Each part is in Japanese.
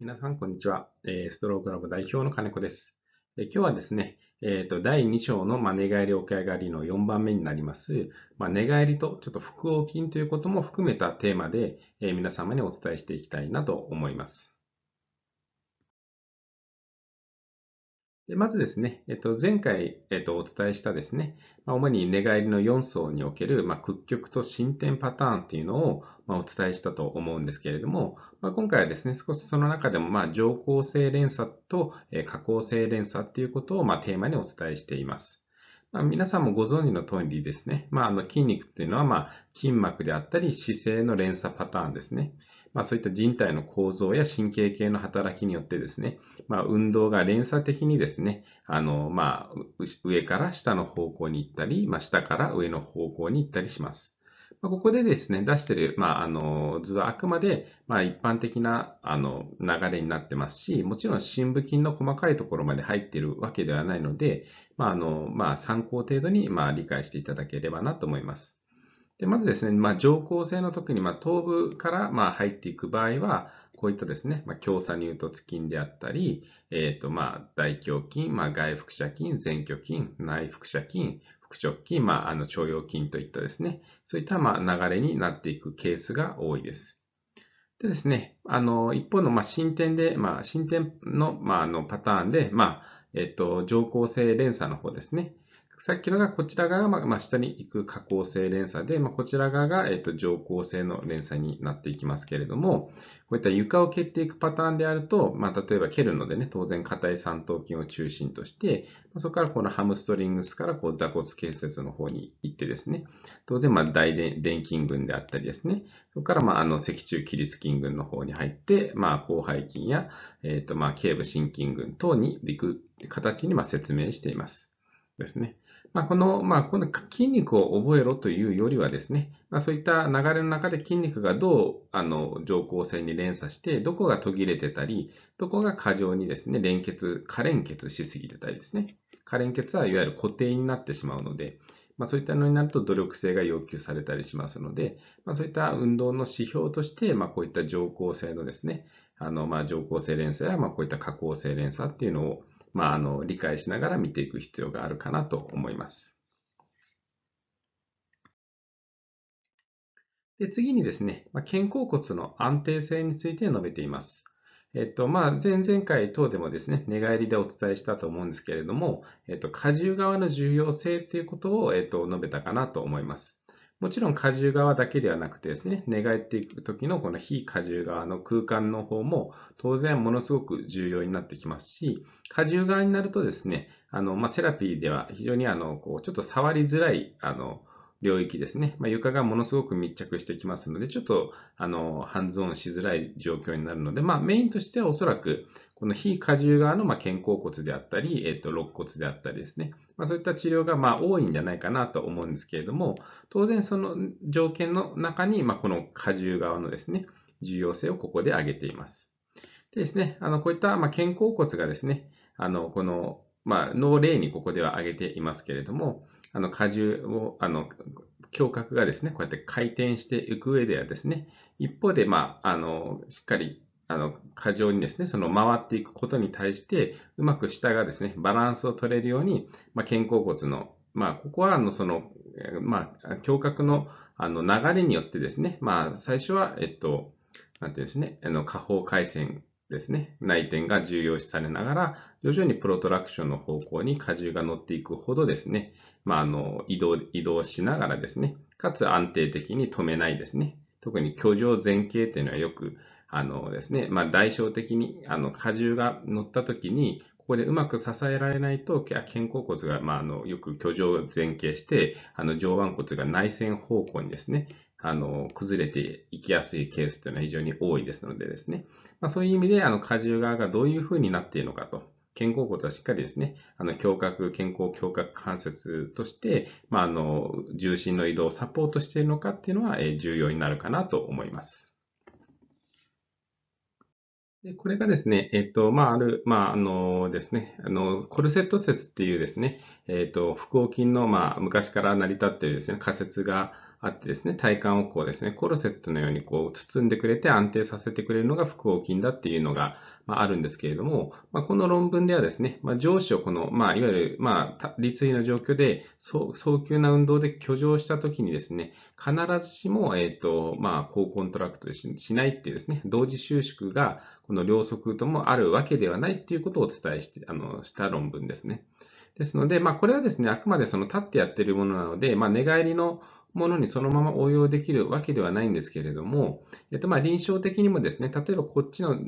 皆さん、こんにちは。えストロークラブ代表の金子です。え今日はですね、えーと、第2章の、ま寝返り、起き上がりの4番目になります、ま寝返りとちょっと腹横筋ということも含めたテーマで、え皆様にお伝えしていきたいなと思います。でまずですね、えっと、前回、えっと、お伝えしたですね、まあ、主に寝返りの4層における、まあ、屈曲と進展パターンっていうのを、まあ、お伝えしたと思うんですけれども、まあ、今回はですね、少しその中でも、まあ、上向性連鎖と、え下向性連鎖っていうことを、まあ、テーマにお伝えしています。まあ、皆さんもご存知の通りですね、まあ、あの筋肉っていうのは、まあ、筋膜であったり姿勢の連鎖パターンですね。まあ、そういった人体の構造や神経系の働きによってですね、まあ、運動が連鎖的にですね、あの、まあ、上から下の方向に行ったり、まあ、下から上の方向に行ったりします。まあ、ここでですね、出してる、まあ、あの図はあくまで、まあ、一般的なあの流れになってますし、もちろん深部筋の細かいところまで入ってるわけではないので、まああのまあ、参考程度に、まあ、理解していただければなと思います。でまずですね、まあ、上行性の特に、まあ、頭部から、まあ、入っていく場合は、こういったですね、まあ、強鎖乳突筋であったり、えっ、ー、と、まあ、大胸筋、まあ、外腹斜筋、前虚筋、内腹斜筋、直筋、まあ、あの腸腰筋といったですね、そういったま流れになっていくケースが多いです。でですね、あの、一方の、ま進展で、まあ、進展の、まあ、のパターンで、まあ、えっと、上行性連鎖の方ですね。さっきのがこちら側が、まあ、下に行く下降性連鎖で、まあ、こちら側が、えっ、ー、と上降性の連鎖になっていきますけれども、こういった床を蹴っていくパターンであると、まあ、例えば蹴るのでね、当然硬い三頭筋を中心として、まあ、そこからこのハムストリングスからこう座骨結節の方に行ってですね、当然まあ大電筋群であったりですね、そこからまああの脊柱起立筋群の方に入って、まあ、広背筋や、えっ、ー、とまあ頸部心筋群等に行く形にまあ説明しています。ですね。まあ、この、まあ、この筋肉を覚えろというよりはですね、まあ、そういった流れの中で筋肉がどう、あの、上行線に連鎖して、どこが途切れてたり、どこが過剰にですね、連結、過連結しすぎてたりですね。過連結はいわゆる固定になってしまうので、まあ、そういったのになると努力性が要求されたりしますので、まあ、そういった運動の指標として、まあ、こういった上行性のですね、あの、まあ、上性連鎖や、まあ、こういった下工性連鎖っていうのを、まあ、あの、理解しながら見ていく必要があるかなと思います。で次にですね、肩甲骨の安定性について述べています。えっと、まあ、前々回等でもですね、寝返りでお伝えしたと思うんですけれども、えっと、荷重側の重要性ということを、えっと、述べたかなと思います。もちろん荷重側だけではなくてですね、寝返っていく時のこの非荷重側の空間の方も当然ものすごく重要になってきますし、荷重側になるとですね、あの、まあ、セラピーでは非常にあの、こう、ちょっと触りづらい、あの、領域ですね。まあ、床がものすごく密着してきますので、ちょっと、あの、ハンズオンしづらい状況になるので、まあ、メインとしてはおそらく、この非荷重側の、ま、肩甲骨であったり、えっ、と、肋骨であったりですね。まあ、そういった治療がまあ多いんじゃないかなと思うんですけれども、当然その条件の中に、まあ、この荷重側のですね、重要性をここで挙げています。でですね、あのこういったまあ肩甲骨がですね、あのこの、まあ、脳例にここでは挙げていますけれども、あの荷重を、あの胸郭がですね、こうやって回転していく上ではですね、一方で、まあ、あのしっかりあの、過剰にですね、その回っていくことに対して、うまく下がですね、バランスを取れるように、まあ、肩甲骨の、まあ、ここは、あの、その、まあ、胸郭の、あの、流れによってですね、まあ、最初は、えっと、なんていうんですね、あの、下方回線ですね、内転が重要視されながら、徐々にプロトラクションの方向に荷重が乗っていくほどですね、まあ、あの移動、移動しながらですね、かつ安定的に止めないですね、特に居上前傾というのはよく、あのですね、まあ、代償的に、あの、荷重が乗った時に、ここでうまく支えられないと、肩甲骨が、まあ、あの、よく居上前傾して、あの、上腕骨が内旋方向にですね、あの、崩れていきやすいケースというのは非常に多いですのでですね、まあ、そういう意味で、あの、荷重側がどういうふうになっているのかと肩甲骨はしっかりですね、あの、胸郭、肩甲、胸郭関節として、まあ、あの、重心の移動をサポートしているのかっていうのは、え重要になるかなと思います。でこれがですね、えっ、と、まあ、ある、まあ、あのですね、あの、コルセット説っていうですね、えっ、と、腹横筋の、まあ、昔から成り立っているですね、仮説が、あってですね、体幹をこうですね、コルセットのようにこう包んでくれて安定させてくれるのが腹横筋だっていうのが、まあ、るんですけれども、まあ、この論文ではですね、まあ、上肢をこの、まあ、いわゆる、まあ、立位の状況で早急な運動で挙上したときにですね、必ずしも、えっ、ー、と、まあ、高コントラクトしないっていうですね、同時収縮が、この両側ともあるわけではないっていうことをお伝えして、あの、した論文ですね。ですので、まあ、これはですね、あくまでその立ってやってるものなので、まあ、寝返りのものにそのまま応用できるわけではないんですけれども、えっと、ま臨床的にもですね、例えばこっちの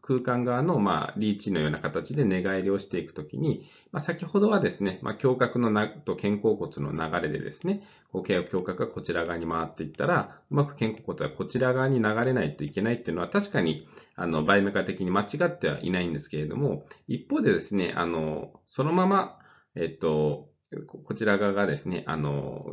空間側のまリーチのような形で寝返りをしていくときに、まあ、先ほどはですね、まあ、胸郭のなと肩甲骨の流れでですね、こう胸郭がこちら側に回っていったら、うまく肩甲骨はこちら側に流れないといけないっていうのは確かにあのバイメカ的に間違ってはいないんですけれども、一方でですね、あのそのまま、えっと、こちら側がですね、あの、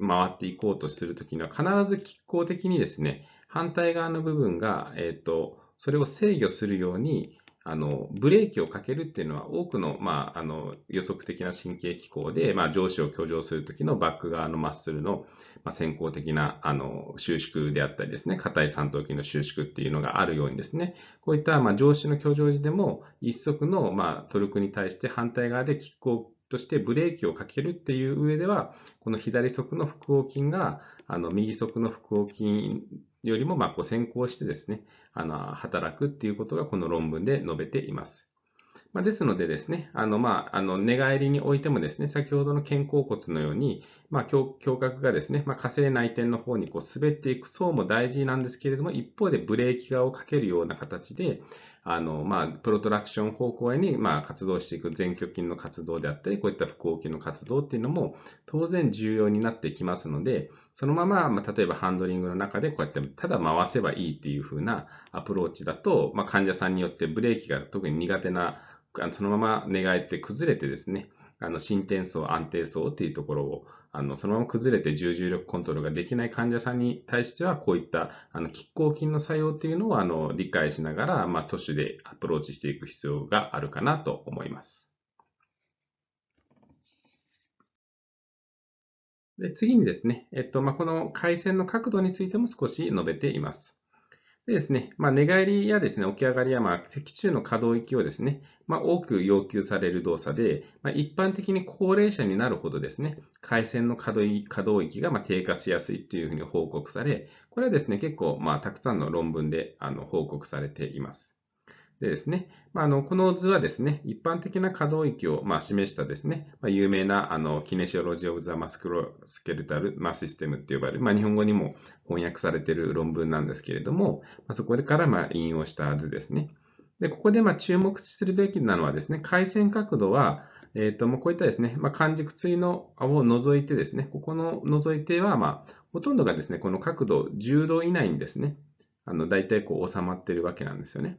回っていこうとするときには、必ず拮抗的にですね、反対側の部分が、えっ、ー、と、それを制御するように、あの、ブレーキをかけるっていうのは、多くの、まあ、あの、予測的な神経機構で、まあ、上司を挙上するときのバック側のマッスルの、まあ、先行的な、あの、収縮であったりですね、硬い三頭筋の収縮っていうのがあるようにですね、こういった、まあ、上司の挙上時でも、一足の、まあ、トルクに対して反対側で拮抗としてブレーキをかけるっていう上では、この左側の腹横筋が、あの、右側の腹横筋よりも、まこう先行してですね、あの、働くっていうことがこの論文で述べています。まあ、ですのでですね、あの、まあ、あの、寝返りにおいてもですね、先ほどの肩甲骨のように、まあ、胸郭がですね、まあ、火星内転の方にこう滑っていく層も大事なんですけれども、一方でブレーキ側をかけるような形で、あの、まあ、プロトラクション方向へに、まあ、活動していく前鋸筋の活動であったり、こういった腹横筋の活動っていうのも、当然重要になってきますので、そのまま、まあ、例えばハンドリングの中で、こうやって、ただ回せばいいっていう風なアプローチだと、まあ、患者さんによってブレーキが特に苦手な、そのまま寝返って崩れてですね、あの、進展層、安定層っていうところを、あの、そのまま崩れて重重力コントロールができない患者さんに対しては、こういった、あの、拮抗筋の作用っていうのを、あの、理解しながら、まあ、都市でアプローチしていく必要があるかなと思います。で次にですね、えっとまあ、この回線の角度についても少し述べています。でですね、まあ、寝返りやですね、起き上がりや、まあ、脊柱の可動域をですね、まあ、多く要求される動作で、まあ、一般的に高齢者になるほどですね、回線の可動域がまあ低下しやすいというふうに報告され、これはですね、結構、まあ、たくさんの論文であの報告されています。でですね、まあ、のこの図はですね、一般的な可動域をま示したですね、まあ、有名なあのキネシオロジー・オブ・ザ・マスクロスケルタル、まシステムって呼ばれる、ま日本語にも翻訳されている論文なんですけれども、まそこからま引用した図ですね。でここでま注目するべきなのはですね、回線角度は、えーと、もうこういったですね、まあ、完熟対のを除いてですね、ここの除いては、まあ、ほとんどがですね、この角度10度以内にですね、あの大体こう収まっているわけなんですよね。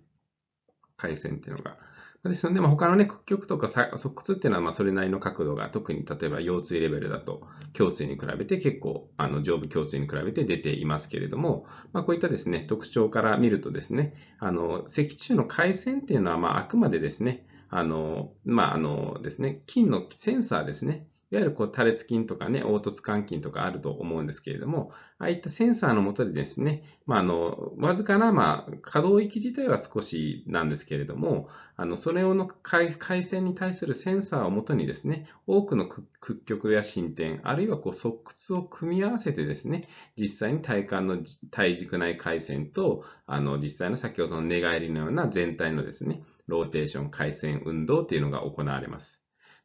回線っていうのが。ですので、まあ、他のね、屈曲とか側屈っていうのは、まあ、それなりの角度が、特に例えば腰椎レベルだと、胸椎に比べて結構、あの、上部胸椎に比べて出ていますけれども、まあ、こういったですね、特徴から見るとですね、あの、脊柱の回線っていうのは、まあ、あくまでですね、あの、まあ、あのですね、筋のセンサーですね、いわゆるこう多裂筋とかね、凹凸換筋とかあると思うんですけれども、ああいったセンサーのもとでですね、まあ、あの、わずかな、まあ、可動域自体は少しなんですけれども、あの、それをの回回線に対するセンサーをもとにですね、多くの屈曲や進展、あるいはこう、側屈を組み合わせてですね、実際に体幹の体軸内回線と、あの、実際の先ほどの寝返りのような全体のですね、ローテーション回線運動っていうのが行われます。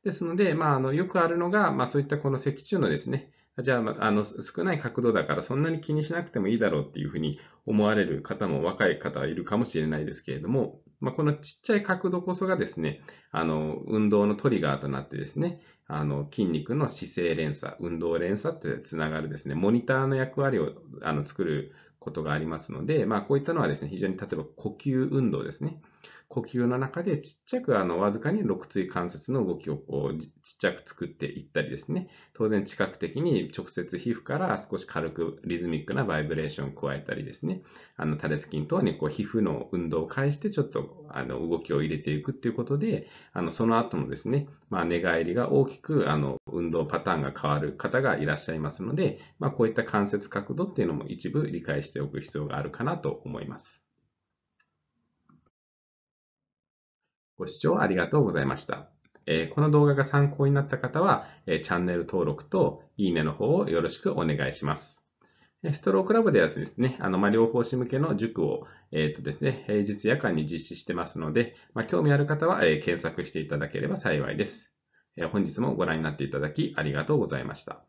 ですので、まあ、あのよくあるのが、まあ、そういったこの脊柱のですね、じゃあ、あの、少ない角度だからそんなに気にしなくてもいいだろうっていうふうに思われる方も若い方はいるかもしれないですけれども、まあ、このちっちゃい角度こそがですね、あの、運動のトリガーとなってですね、あの、筋肉の姿勢連鎖、運動連鎖ってつながるですね、モニターの役割をあの作ることがありますので、まあ、こういったのはですね、非常に例えば呼吸運動ですね。呼吸の中でちっちゃくあのわずかに肋椎関節の動きをこうちっちゃく作っていったりですね、当然知覚的に直接皮膚から少し軽くリズミックなバイブレーションを加えたりですね、あのタレスキン等にこう皮膚の運動を介してちょっとあの動きを入れていくっていうことで、あのその後のですね、まあ、寝返りが大きくあの運動パターンが変わる方がいらっしゃいますので、まあ、こういった関節角度っていうのも一部理解しておく必要があるかなと思います。ご視聴ありがとうございました。えこの動画が参考になった方は、えチャンネル登録といいねの方をよろしくお願いします。ストロークラブではですね、あの、ま両方士向けの塾を、えっ、ー、とですね、平日夜間に実施してますので、まあ、興味ある方は、え検索していただければ幸いです。え本日もご覧になっていただきありがとうございました。